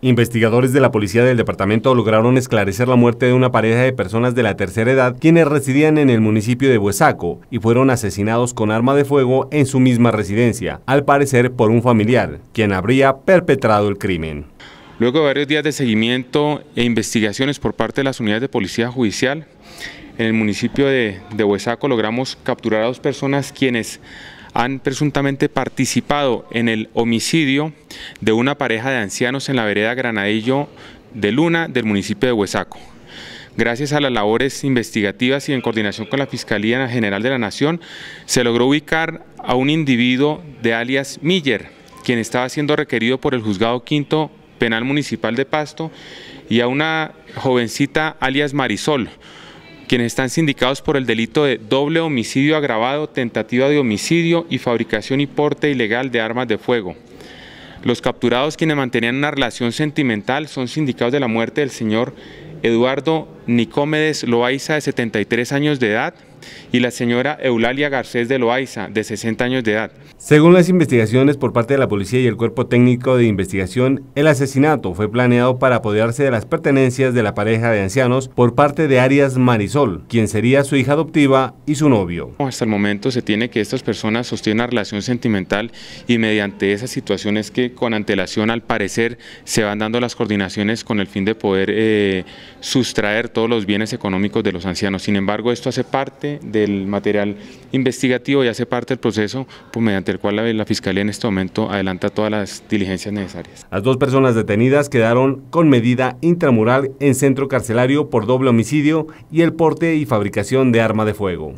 Investigadores de la policía del departamento lograron esclarecer la muerte de una pareja de personas de la tercera edad quienes residían en el municipio de Huesaco y fueron asesinados con arma de fuego en su misma residencia, al parecer por un familiar, quien habría perpetrado el crimen. Luego de varios días de seguimiento e investigaciones por parte de las unidades de policía judicial, en el municipio de, Huesaco logramos capturar a dos personas quienes han presuntamente participado en el homicidio de una pareja de ancianos en la vereda Granadillo de Luna del municipio de Huesaco. Gracias a las labores investigativas y en coordinación con la Fiscalía General de la Nación, se logró ubicar a un individuo de alias Miller, quien estaba siendo requerido por el juzgado quinto penal municipal de Pasto, y a una jovencita alias Marisol, quienes están sindicados por el delito de doble homicidio agravado, tentativa de homicidio y fabricación y porte ilegal de armas de fuego. Los capturados quienes mantenían una relación sentimental son sindicados de la muerte del señor Eduardo Nicómedes Loaiza, de 73 años de edad, y la señora Eulalia Garcés de Loaiza, de 60 años de edad. Según las investigaciones por parte de la policía y el cuerpo técnico de investigación, el asesinato fue planeado para apoderarse de las pertenencias de la pareja de ancianos por parte de Arias Marisol, quien sería su hija adoptiva y su novio. Hasta el momento se tiene que estas personas sostienen una relación sentimental y mediante esas situaciones que con antelación al parecer se van dando las coordinaciones con el fin de poder eh, sustraer todos los bienes económicos de los ancianos. Sin embargo, esto hace parte del material investigativo y hace parte del proceso mediante el cual la Fiscalía en este momento adelanta todas las diligencias necesarias. Las dos personas detenidas quedaron con medida intramural en centro carcelario por doble homicidio y el porte y fabricación de arma de fuego.